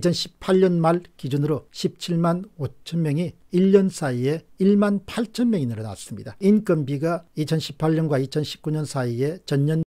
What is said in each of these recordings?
2018년 말 기준으로 17만 5천 명이 1년 사이에 1만 8천 명이 늘어났습니다. 인건비가 2018년과 2019년 사이에 전년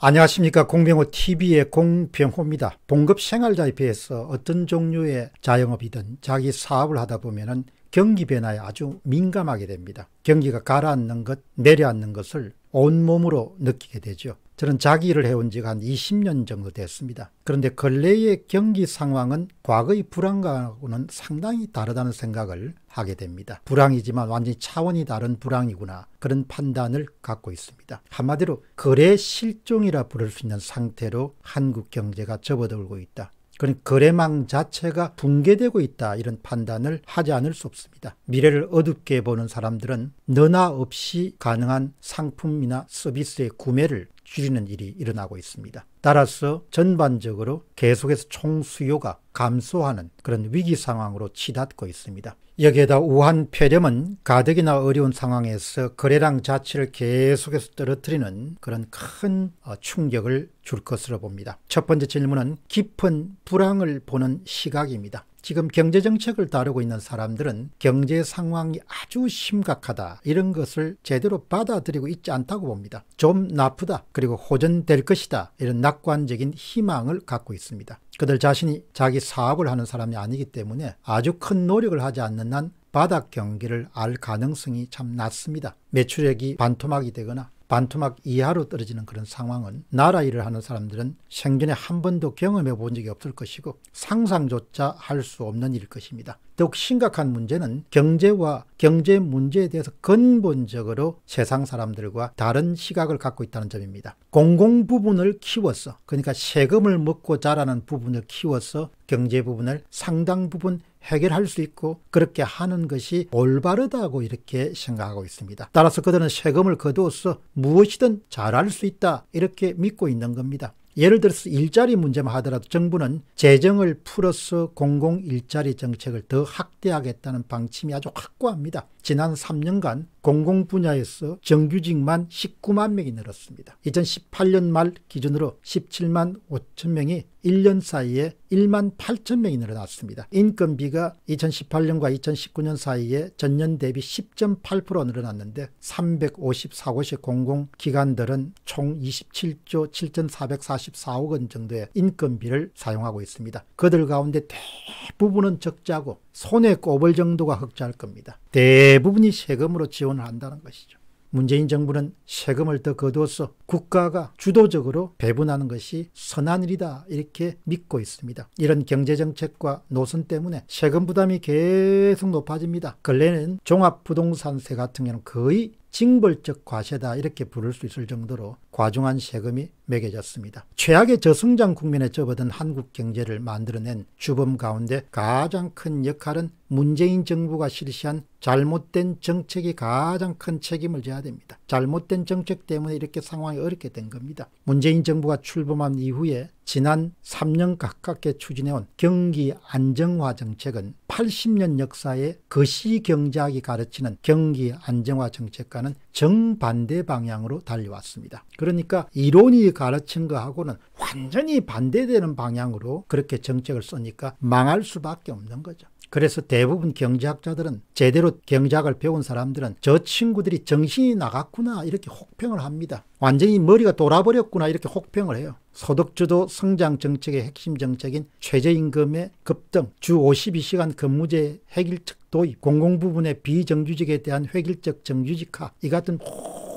안녕하십니까 공병호TV의 공병호입니다. 봉급 생활자에 비해서 어떤 종류의 자영업이든 자기 사업을 하다 보면 경기 변화에 아주 민감하게 됩니다. 경기가 가라앉는 것, 내려앉는 것을 온몸으로 느끼게 되죠. 저는 자기를 해온 지가 한 20년 정도 됐습니다. 그런데 근래의 경기 상황은 과거의 불황과는 상당히 다르다는 생각을 하게 됩니다. 불황이지만 완전히 차원이 다른 불황이구나 그런 판단을 갖고 있습니다. 한마디로 거래 실종이라 부를 수 있는 상태로 한국 경제가 접어들고 있다. 그러니 거래망 자체가 붕괴되고 있다 이런 판단을 하지 않을 수 없습니다. 미래를 어둡게 보는 사람들은 너나 없이 가능한 상품이나 서비스의 구매를 줄이는 일이 일어나고 있습니다. 따라서 전반적으로 계속해서 총 수요가 감소하는 그런 위기 상황으로 치닫고 있습니다. 여기에다 우한 폐렴은 가득이나 어려운 상황에서 거래량 자체를 계속해서 떨어뜨리는 그런 큰 어, 충격을 줄 것으로 봅니다. 첫 번째 질문은 깊은 불황을 보는 시각입니다. 지금 경제 정책을 다루고 있는 사람들은 경제 상황이 아주 심각하다 이런 것을 제대로 받아들이고 있지 않다고 봅니다. 좀 나쁘다 그리고 호전될 것이다 이런 낙관적인 희망을 갖고 있습니다. 그들 자신이 자기 사업을 하는 사람이 아니기 때문에 아주 큰 노력을 하지 않는 한 바닥 경기를 알 가능성이 참 낮습니다. 매출액이 반토막이 되거나 반토막 이하로 떨어지는 그런 상황은 나라 일을 하는 사람들은 생전에 한 번도 경험해 본 적이 없을 것이고 상상조차 할 수 없는 일일 것입니다. 더욱 심각한 문제는 경제와 경제 문제에 대해서 근본적으로 세상 사람들과 다른 시각을 갖고 있다는 점입니다. 공공 부분을 키워서 그러니까 세금을 먹고 자라는 부분을 키워서 경제 부분을 상당 부분 해결할 수 있고 그렇게 하는 것이 올바르다고 이렇게 생각하고 있습니다. 따라서 그들은 세금을 거두어서 무엇이든 잘할 수 있다 이렇게 믿고 있는 겁니다. 예를 들어서 일자리 문제만 하더라도 정부는 재정을 풀어서 공공 일자리 정책을 더 확대하겠다는 방침이 아주 확고합니다. 지난 3년간 공공 분야에서 정규직만 19만 명이 늘었습니다. 2018년 말 기준으로 17만 5천 명이 1년 사이에 1만 8천 명이 늘어났습니다. 인건비가 2018년과 2019년 사이에 전년 대비 10.8% 늘어났는데 354곳의 공공기관들은 총 27조 7,444억 원 정도의 인건비를 사용하고 있습니다. 그들 가운데 대부분은 적자고 손에 꼽을 정도가 흑자할 겁니다. 대부분이 세금으로 지원을 한다는 것이죠. 문재인 정부는 세금을 더 거두어서 국가가 주도적으로 배분하는 것이 선한 일이다 이렇게 믿고 있습니다. 이런 경제정책과 노선 때문에 세금 부담이 계속 높아집니다. 근래는 종합부동산세 같은 경우는 거의 징벌적 과세다 이렇게 부를 수 있을 정도로 과중한 세금이 매겨졌습니다. 최악의 저성장 국면에 접어든 한국 경제를 만들어낸 주범 가운데 가장 큰 역할은 문재인 정부가 실시한 잘못된 정책이 가장 큰 책임을 져야 됩니다. 잘못된 정책 때문에 이렇게 상황이 어렵게 된 겁니다. 문재인 정부가 출범한 이후에 지난 3년 가깝게 추진해온 경기 안정화 정책은 80년 역사의 거시경제학이 가르치는 경기 안정화 정책과는 정반대 방향으로 달려왔습니다. 그러니까 이론이 가르친 것하고는 완전히 반대되는 방향으로 그렇게 정책을 쓰니까 망할 수밖에 없는 거죠. 그래서 대부분 경제학자들은 제대로 경제학을 배운 사람들은 저 친구들이 정신이 나갔구나 이렇게 혹평을 합니다. 완전히 머리가 돌아버렸구나 이렇게 혹평을 해요. 소득주도 성장 정책의 핵심 정책인 최저임금의 급등, 주 52시간 근무제 획일적 도입, 공공부분의 비정규직에 대한 획일적 정규직화 이 같은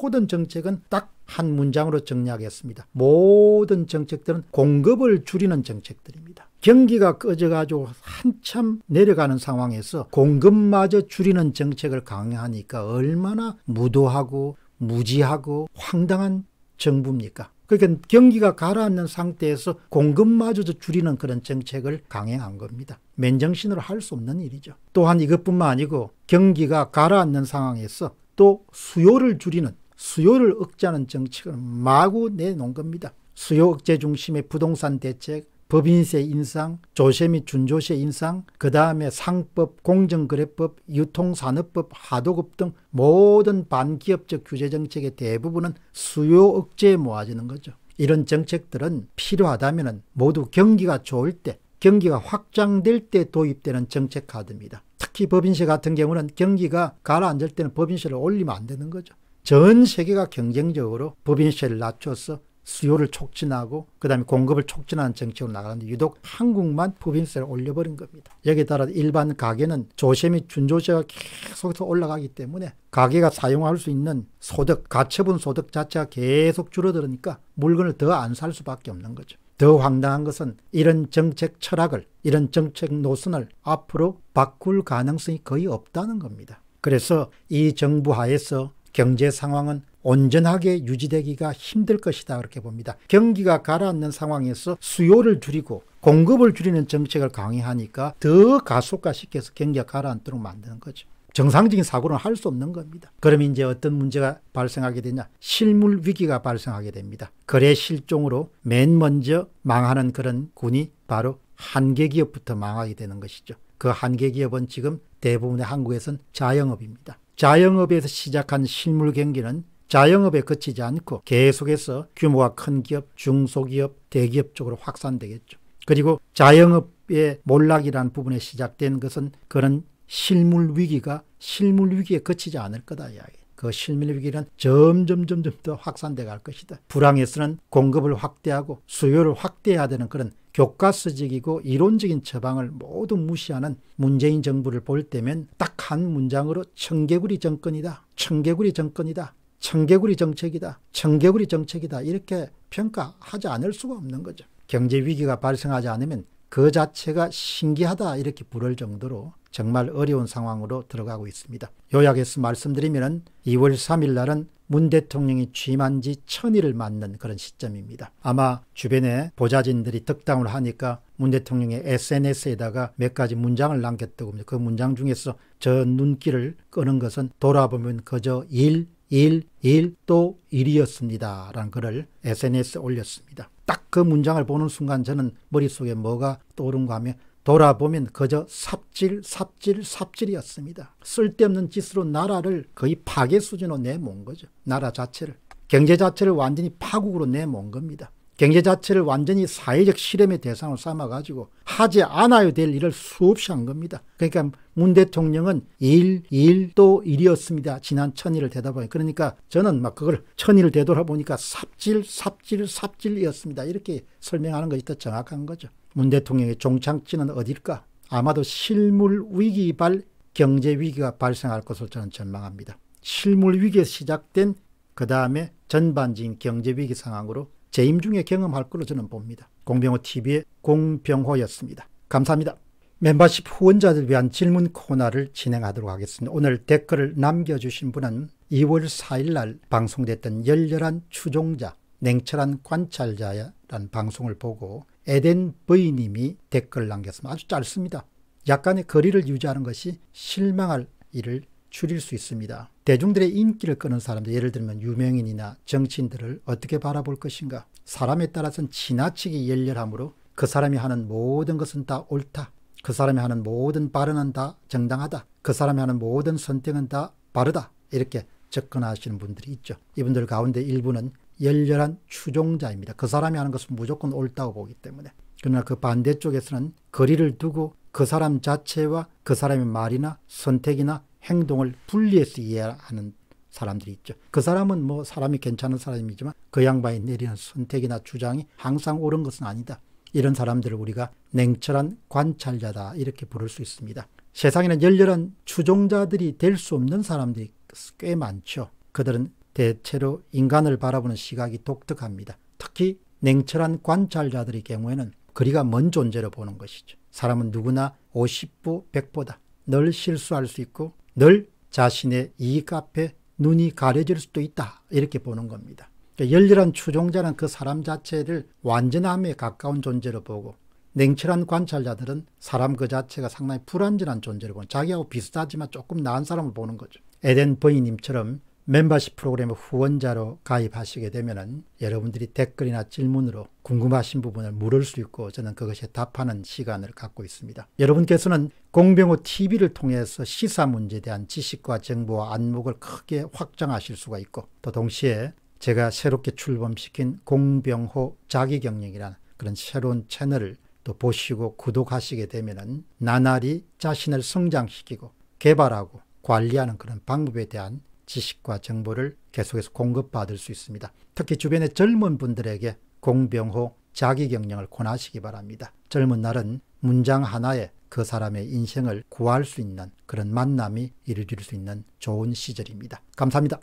모든 정책은 딱한 문장으로 정리하겠습니다. 모든 정책들은 공급을 줄이는 정책들입니다. 경기가 꺼져가지고 한참 내려가는 상황에서 공급마저 줄이는 정책을 강행하니까 얼마나 무도하고 무지하고 황당한 정부입니까? 그러니까 경기가 가라앉는 상태에서 공급마저 줄이는 그런 정책을 강행한 겁니다. 맨정신으로 할 수 없는 일이죠. 또한 이것뿐만 아니고 경기가 가라앉는 상황에서 또 수요를 줄이는 수요를 억제하는 정책을 마구 내놓은 겁니다. 수요 억제 중심의 부동산 대책, 법인세 인상, 조세 및 준조세 인상, 그 다음에 상법, 공정거래법, 유통산업법, 하도급 등 모든 반기업적 규제정책의 대부분은 수요 억제에 모아지는 거죠. 이런 정책들은 필요하다면 모두 경기가 좋을 때, 경기가 확장될 때 도입되는 정책 카드입니다. 특히 법인세 같은 경우는 경기가 가라앉을 때는 법인세를 올리면 안 되는 거죠. 전 세계가 경쟁적으로 법인세를 낮춰서 수요를 촉진하고 그다음에 공급을 촉진하는 정책으로 나가는데 유독 한국만 법인세를 올려버린 겁니다. 여기에 따라 일반 가게는 조세 및 준조세가 계속해서 올라가기 때문에 가게가 사용할 수 있는 소득, 가처분 소득 자체가 계속 줄어들으니까 물건을 더 안 살 수밖에 없는 거죠. 더 황당한 것은 이런 정책 철학을, 이런 정책 노선을 앞으로 바꿀 가능성이 거의 없다는 겁니다. 그래서 이 정부 하에서 경제 상황은 온전하게 유지되기가 힘들 것이다 그렇게 봅니다. 경기가 가라앉는 상황에서 수요를 줄이고 공급을 줄이는 정책을 강행하니까 더 가속화시켜서 경기가 가라앉도록 만드는 거죠. 정상적인 사고는 할 수 없는 겁니다. 그럼 이제 어떤 문제가 발생하게 되냐? 실물 위기가 발생하게 됩니다. 거래 실종으로 맨 먼저 망하는 그런 군이 바로 한계 기업부터 망하게 되는 것이죠. 그 한계 기업은 지금 대부분의 한국에선 자영업입니다. 자영업에서 시작한 실물 경기는 자영업에 그치지 않고 계속해서 규모가 큰 기업, 중소기업, 대기업 쪽으로 확산되겠죠. 그리고 자영업의 몰락이라는 부분에 시작된 것은 그런 실물 위기가 실물 위기에 그치지 않을 거다 이야기. 그 실물 위기는 점점 점점 더 확산돼 갈 것이다. 불황에서는 공급을 확대하고 수요를 확대해야 되는 그런 교과서적이고 이론적인 처방을 모두 무시하는 문재인 정부를 볼 때면 딱 한 문장으로 청개구리 정권이다. 청개구리 정권이다. 청개구리 정책이다. 청개구리 정책이다. 이렇게 평가하지 않을 수가 없는 거죠. 경제 위기가 발생하지 않으면 그 자체가 신기하다 이렇게 부를 정도로 정말 어려운 상황으로 들어가고 있습니다. 요약해서 말씀드리면 2월 3일 날은 문 대통령이 취임한 지 천일을 맞는 그런 시점입니다. 아마 주변에 보좌진들이 덕담을 하니까 문 대통령의 SNS에다가 몇 가지 문장을 남겼다고 합니다. 그 문장 중에서 저 눈길을 끄는 것은 돌아보면 그저 일, 일, 일 또 일이었습니다. 라는 글을 SNS에 올렸습니다. 딱 그 문장을 보는 순간 저는 머릿속에 뭐가 떠오른 거 하면 돌아보면 그저 삽질 삽질 삽질이었습니다. 쓸데없는 짓으로 나라를 거의 파괴 수준으로 내몬 거죠. 나라 자체를. 경제 자체를 완전히 파국으로 내몬 겁니다. 경제 자체를 완전히 사회적 실험의 대상으로 삼아가지고 하지 않아야 될 일을 수없이 한 겁니다. 그러니까 문 대통령은 일, 일, 또 일이었습니다. 지난 천일을 되다보니. 그러니까 저는 막 그걸 천일을 되돌아보니까 삽질, 삽질, 삽질이었습니다. 이렇게 설명하는 것이 더 정확한 거죠. 문 대통령의 종착지는 어딜까? 아마도 실물 위기 발 경제 위기가 발생할 것으로 저는 전망합니다. 실물 위기에 시작된 그 다음에 전반적인 경제 위기 상황으로 재임 중에 경험할 걸로 저는 봅니다. 공병호 TV의 공병호였습니다. 감사합니다. 멤버십 후원자들 위한 질문 코너를 진행하도록 하겠습니다. 오늘 댓글을 남겨주신 분은 2월 4일 날 방송됐던 열렬한 추종자, 냉철한 관찰자라는 방송을 보고 에덴 브이님이 댓글 남겼습니다. 아주 짧습니다. 약간의 거리를 유지하는 것이 실망할 일을 줄일 수 있습니다. 대중들의 인기를 끄는 사람들, 예를 들면 유명인이나 정치인들을 어떻게 바라볼 것인가? 사람에 따라서는 지나치게 열렬함으로 그 사람이 하는 모든 것은 다 옳다. 그 사람이 하는 모든 발언은 다 정당하다. 그 사람이 하는 모든 선택은 다 바르다. 이렇게 접근하시는 분들이 있죠. 이분들 가운데 일부는 열렬한 추종자입니다. 그 사람이 하는 것은 무조건 옳다고 보기 때문에. 그러나 그 반대쪽에서는 거리를 두고 그 사람 자체와 그 사람의 말이나 선택이나 행동을 분리해서 이해하는 사람들이 있죠. 그 사람은 뭐 사람이 괜찮은 사람이지만 그 양반이 내리는 선택이나 주장이 항상 옳은 것은 아니다. 이런 사람들을 우리가 냉철한 관찰자다 이렇게 부를 수 있습니다. 세상에는 열렬한 추종자들이 될 수 없는 사람들이 꽤 많죠. 그들은 대체로 인간을 바라보는 시각이 독특합니다. 특히 냉철한 관찰자들의 경우에는 그리가 먼 존재로 보는 것이죠. 사람은 누구나 50부 100보다 늘 실수할 수 있고 늘 자신의 이익 앞에 눈이 가려질 수도 있다 이렇게 보는 겁니다. 그러니까 열렬한 추종자는 그 사람 자체를 완전함에 가까운 존재로 보고 냉철한 관찰자들은 사람 그 자체가 상당히 불완전한 존재로 보는 자기하고 비슷하지만 조금 나은 사람을 보는 거죠. 에덴 버이님처럼 멤버십 프로그램의 후원자로 가입하시게 되면 여러분들이 댓글이나 질문으로 궁금하신 부분을 물을 수 있고 저는 그것에 답하는 시간을 갖고 있습니다. 여러분께서는 공병호 TV를 통해서 시사 문제에 대한 지식과 정보와 안목을 크게 확장하실 수가 있고 또 동시에 제가 새롭게 출범시킨 공병호 자기경영이라는 그런 새로운 채널을 또 보시고 구독하시게 되면 나날이 자신을 성장시키고 개발하고 관리하는 그런 방법에 대한 지식과 정보를 계속해서 공급받을 수 있습니다. 특히 주변의 젊은 분들에게 공병호 자기경영을 권하시기 바랍니다. 젊은 날은 문장 하나에 그 사람의 인생을 구할 수 있는 그런 만남이 이루어질 수 있는 좋은 시절입니다. 감사합니다.